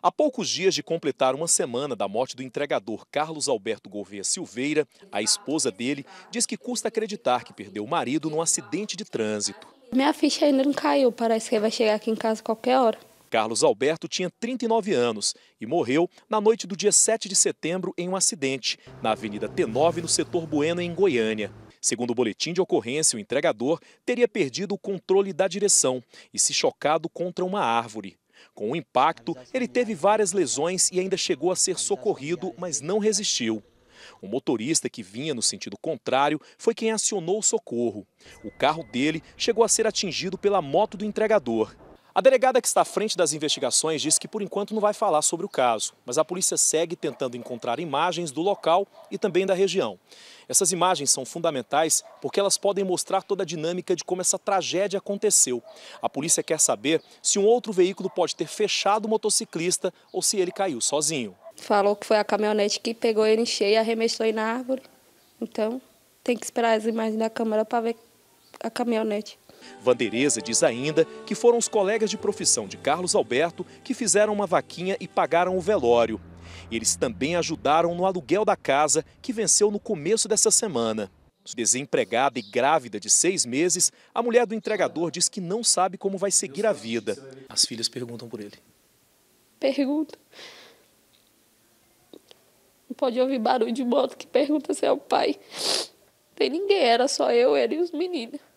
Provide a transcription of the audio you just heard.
Há poucos dias de completar uma semana da morte do entregador Carlos Alberto Gouveia Silveira, a esposa dele diz que custa acreditar que perdeu o marido num acidente de trânsito. Minha ficha ainda não caiu, parece que vai chegar aqui em casa qualquer hora. Carlos Alberto tinha 39 anos e morreu na noite do dia 7 de setembro em um acidente na Avenida T9, no setor Bueno, em Goiânia. Segundo o boletim de ocorrência, o entregador teria perdido o controle da direção e se chocado contra uma árvore. Com o impacto, ele teve várias lesões e ainda chegou a ser socorrido, mas não resistiu. O motorista que vinha no sentido contrário foi quem acionou o socorro. O carro dele chegou a ser atingido pela moto do entregador. A delegada que está à frente das investigações disse que por enquanto não vai falar sobre o caso, mas a polícia segue tentando encontrar imagens do local e também da região. Essas imagens são fundamentais porque elas podem mostrar toda a dinâmica de como essa tragédia aconteceu. A polícia quer saber se um outro veículo pode ter fechado o motociclista ou se ele caiu sozinho. Falou que foi a caminhonete que pegou ele em cheio e arremessou ele na árvore. Então, tem que esperar as imagens da câmera para ver a caminhonete. Vandereza diz ainda que foram os colegas de profissão de Carlos Alberto que fizeram uma vaquinha e pagaram o velório. Eles também ajudaram no aluguel da casa, que venceu no começo dessa semana. Desempregada e grávida de seis meses, a mulher do entregador diz que não sabe como vai seguir a vida. As filhas perguntam por ele. Pergunta. Não pode ouvir barulho de moto que pergunta se é o pai. Não tem ninguém, era só eu, ele e os meninos.